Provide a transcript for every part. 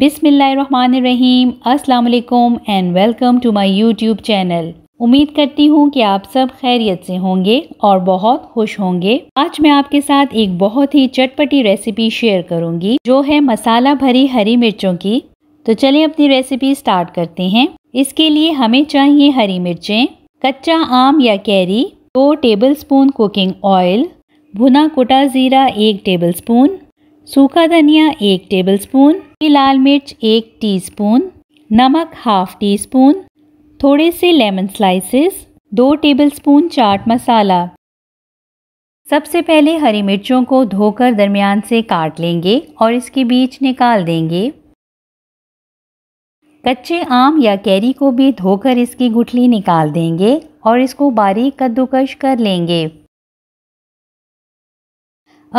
बिसमीम् अस्सलाम and welcome to my YouTube channel उम्मीद करती हूँ कि आप सब खैरियत से होंगे और बहुत खुश होंगे आज मैं आपके साथ एक बहुत ही चटपटी रेसिपी शेयर करूँगी जो है मसाला भरी हरी मिर्चों की तो चलिए अपनी रेसिपी स्टार्ट करते हैं इसके लिए हमें चाहिए हरी मिर्चें कच्चा आम या कैरी दो स्पून कुकिंग ऑयल भुना कुटा ज़ीरा एक स्पून सूखा धनिया एक टेबलस्पून, लाल मिर्च एक टीस्पून, नमक हाफ टी स्पून थोड़े से लेमन स्लाइसेस दो टेबलस्पून चाट मसाला सबसे पहले हरी मिर्चों को धोकर दरमियान से काट लेंगे और इसके बीच निकाल देंगे कच्चे आम या कैरी को भी धोकर इसकी गुठली निकाल देंगे और इसको बारीक कद्दूकश कर लेंगे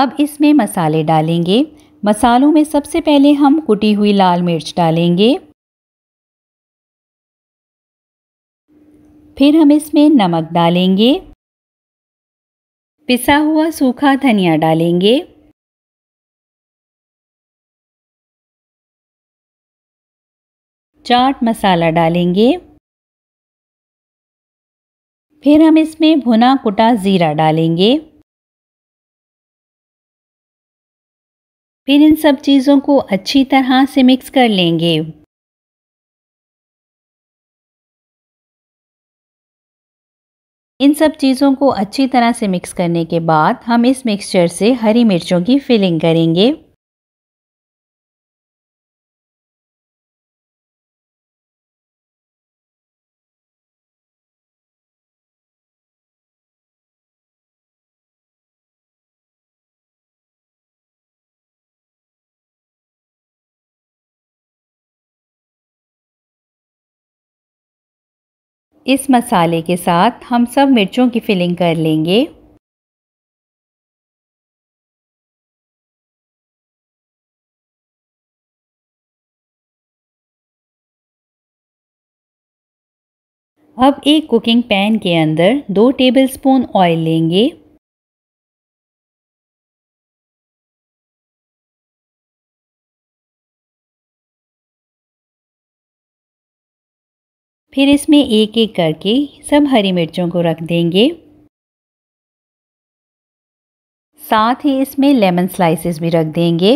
अब इसमें मसाले डालेंगे मसालों में सबसे पहले हम कुटी हुई लाल मिर्च डालेंगे फिर हम इसमें नमक डालेंगे पिसा हुआ सूखा धनिया डालेंगे चाट मसाला डालेंगे फिर हम इसमें भुना कुटा ज़ीरा डालेंगे फिर इन सब चीज़ों को अच्छी तरह से मिक्स कर लेंगे इन सब चीज़ों को अच्छी तरह से मिक्स करने के बाद हम इस मिक्सचर से हरी मिर्चों की फिलिंग करेंगे इस मसाले के साथ हम सब मिर्चों की फिलिंग कर लेंगे अब एक कुकिंग पैन के अंदर दो टेबलस्पून ऑयल लेंगे फिर इसमें एक एक करके सब हरी मिर्चों को रख देंगे साथ ही इसमें लेमन स्लाइसेस भी रख देंगे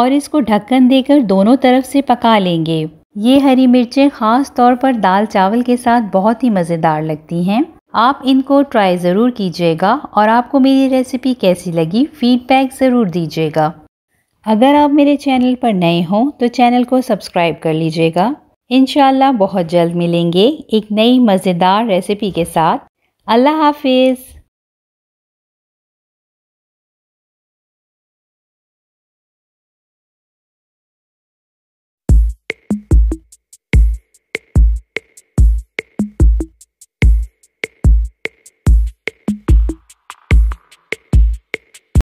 और इसको ढक्कन देकर दोनों तरफ से पका लेंगे ये हरी मिर्चें ख़ास तौर पर दाल चावल के साथ बहुत ही मज़ेदार लगती हैं आप इनको ट्राई ज़रूर कीजिएगा और आपको मेरी रेसिपी कैसी लगी फीडबैक ज़रूर दीजिएगा अगर आप मेरे चैनल पर नए हों तो चैनल को सब्सक्राइब कर लीजिएगा इन बहुत जल्द मिलेंगे एक नई मज़ेदार रेसिपी के साथ अल्लाह हाफिज़